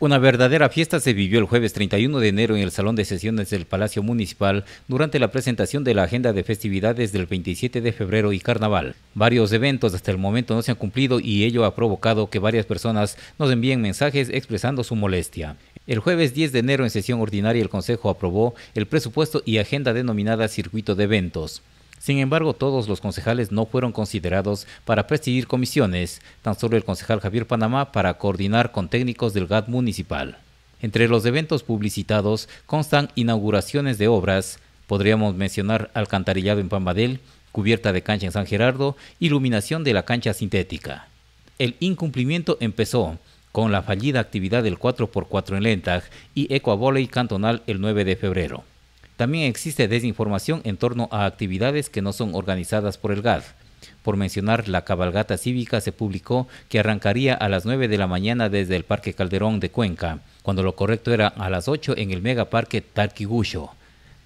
Una verdadera fiesta se vivió el jueves 31 de enero en el Salón de Sesiones del Palacio Municipal durante la presentación de la agenda de festividades del 27 de febrero y Carnaval. Varios eventos hasta el momento no se han cumplido y ello ha provocado que varias personas nos envíen mensajes expresando su molestia. El jueves 10 de enero en sesión ordinaria el Consejo aprobó el presupuesto y agenda denominada Circuito de Eventos. Sin embargo, todos los concejales no fueron considerados para presidir comisiones, tan solo el concejal Javier Panamá para coordinar con técnicos del GAT municipal. Entre los eventos publicitados constan inauguraciones de obras, podríamos mencionar alcantarillado en Pambadel, cubierta de cancha en San Gerardo, iluminación de la cancha sintética. El incumplimiento empezó con la fallida actividad del 4x4 en Lentag y Ecuavoley Cantonal el 9 de febrero. También existe desinformación en torno a actividades que no son organizadas por el GAD. Por mencionar, la cabalgata cívica se publicó que arrancaría a las 9 de la mañana desde el Parque Calderón de Cuenca, cuando lo correcto era a las 8 en el mega megaparque Talquigucho.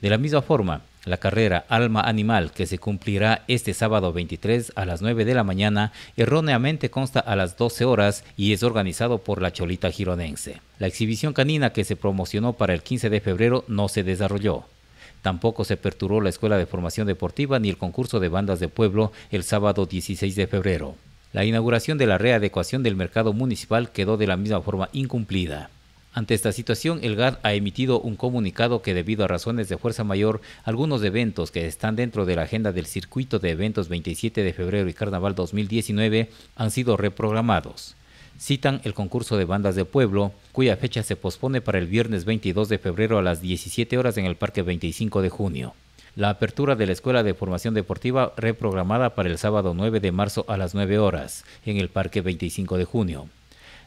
De la misma forma, la carrera Alma Animal, que se cumplirá este sábado 23 a las 9 de la mañana, erróneamente consta a las 12 horas y es organizado por la Cholita Gironense. La exhibición canina que se promocionó para el 15 de febrero no se desarrolló. Tampoco se perturbó la Escuela de Formación Deportiva ni el concurso de bandas de pueblo el sábado 16 de febrero. La inauguración de la readecuación del mercado municipal quedó de la misma forma incumplida. Ante esta situación, el GAD ha emitido un comunicado que debido a razones de fuerza mayor, algunos eventos que están dentro de la agenda del circuito de eventos 27 de febrero y Carnaval 2019 han sido reprogramados citan el concurso de bandas de pueblo, cuya fecha se pospone para el viernes 22 de febrero a las 17 horas en el Parque 25 de junio. La apertura de la Escuela de Formación Deportiva reprogramada para el sábado 9 de marzo a las 9 horas en el Parque 25 de junio.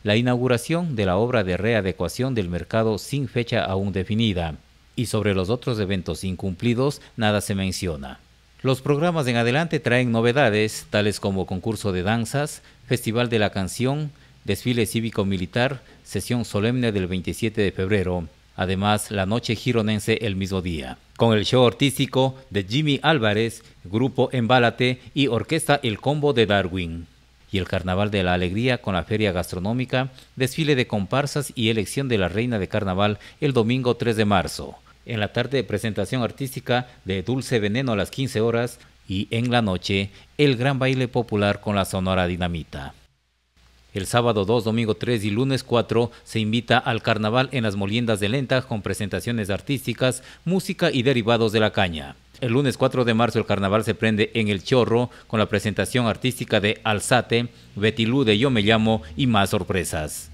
La inauguración de la obra de readecuación del mercado sin fecha aún definida. Y sobre los otros eventos incumplidos, nada se menciona. Los programas en adelante traen novedades, tales como concurso de danzas, Festival de la Canción, desfile cívico-militar, sesión solemne del 27 de febrero. Además, la noche gironense el mismo día, con el show artístico de Jimmy Álvarez, Grupo Embálate y Orquesta El Combo de Darwin. Y el Carnaval de la Alegría con la Feria Gastronómica, desfile de comparsas y elección de la Reina de Carnaval el domingo 3 de marzo. En la tarde, presentación artística de Dulce Veneno a las 15 horas y en la noche, el gran baile popular con la Sonora Dinamita. El sábado 2, domingo 3 y lunes 4 se invita al carnaval en las moliendas de lenta con presentaciones artísticas, música y derivados de la caña. El lunes 4 de marzo el carnaval se prende en El Chorro con la presentación artística de Alzate, Betilú de Yo Me Llamo y más sorpresas.